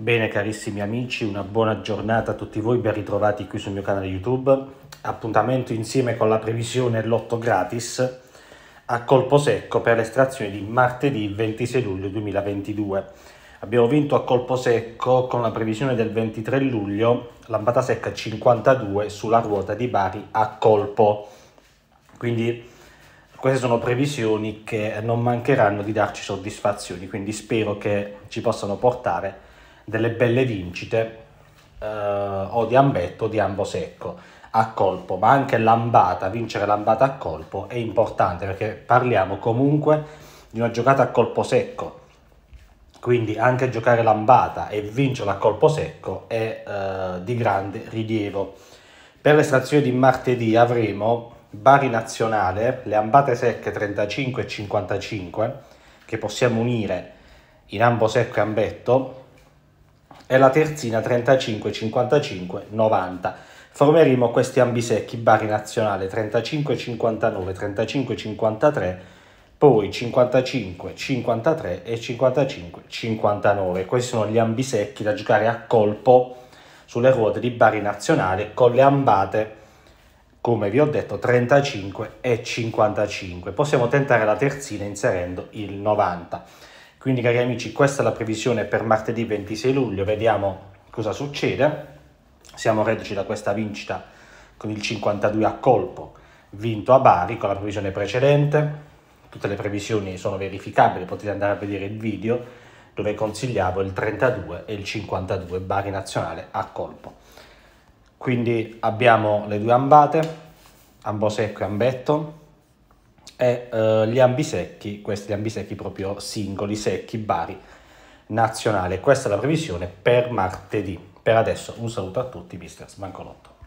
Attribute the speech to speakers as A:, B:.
A: Bene carissimi amici, una buona giornata a tutti voi, ben ritrovati qui sul mio canale YouTube. Appuntamento insieme con la previsione lotto gratis a colpo secco per l'estrazione di martedì 26 luglio 2022. Abbiamo vinto a colpo secco con la previsione del 23 luglio, lambata secca 52 sulla ruota di Bari a colpo. Quindi queste sono previsioni che non mancheranno di darci soddisfazioni, quindi spero che ci possano portare a delle belle vincite eh, o di ambetto o di ambo secco a colpo, ma anche lambata, vincere lambata a colpo è importante perché parliamo comunque di una giocata a colpo secco. Quindi anche giocare lambata e vincerla a colpo secco è eh, di grande rilievo. Per l'estrazione di martedì avremo Bari Nazionale, le ambate secche 35 e 55 che possiamo unire in ambo secco e ambetto e la terzina 35 55 90. Formeremo questi ambisecchi Bari nazionale 35 59 35 53 poi 55 53 e 55 59. Questi sono gli ambisecchi da giocare a colpo sulle ruote di Bari nazionale con le ambate come vi ho detto 35 e 55. Possiamo tentare la terzina inserendo il 90. Quindi cari amici, questa è la previsione per martedì 26 luglio, vediamo cosa succede. Siamo reduci da questa vincita con il 52 a colpo vinto a Bari con la previsione precedente. Tutte le previsioni sono verificabili, potete andare a vedere il video dove consigliavo il 32 e il 52 Bari nazionale a colpo. Quindi abbiamo le due ambate, ambo secco e ambetto, e uh, gli ambisecchi, questi ambisecchi proprio singoli, secchi, bari, nazionale. Questa è la previsione per martedì. Per adesso un saluto a tutti, Mr. Sbancolotto.